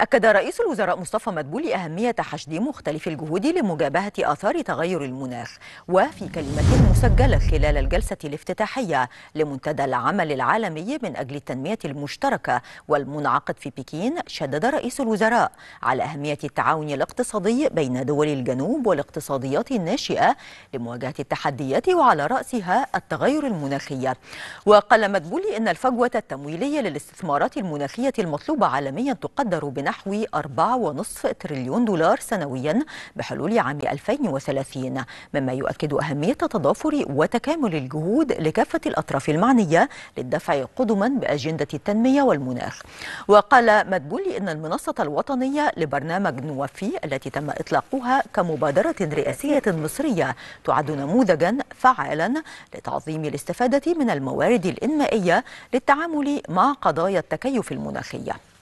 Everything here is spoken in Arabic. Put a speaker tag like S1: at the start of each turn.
S1: أكد رئيس الوزراء مصطفى مدبولي أهمية حشد مختلف الجهود لمجابهة آثار تغير المناخ وفي كلمة مسجلة خلال الجلسة الافتتاحية لمنتدى العمل العالمي من أجل التنمية المشتركة والمنعقد في بكين شدد رئيس الوزراء على أهمية التعاون الاقتصادي بين دول الجنوب والاقتصاديات الناشئة لمواجهة التحديات وعلى رأسها التغير المناخي وقال مدبولي إن الفجوة التمويلية للاستثمارات المناخية المطلوبة عالميا تقدر بنسبة بنحو 4.5 تريليون دولار سنويا بحلول عام 2030 مما يؤكد أهمية تضافر وتكامل الجهود لكافة الأطراف المعنية للدفع قدما بأجندة التنمية والمناخ وقال مدبولي أن المنصة الوطنية لبرنامج نوفي التي تم إطلاقها كمبادرة رئاسية مصرية تعد نموذجا فعالا لتعظيم الاستفادة من الموارد الإنمائية للتعامل مع قضايا التكيف المناخية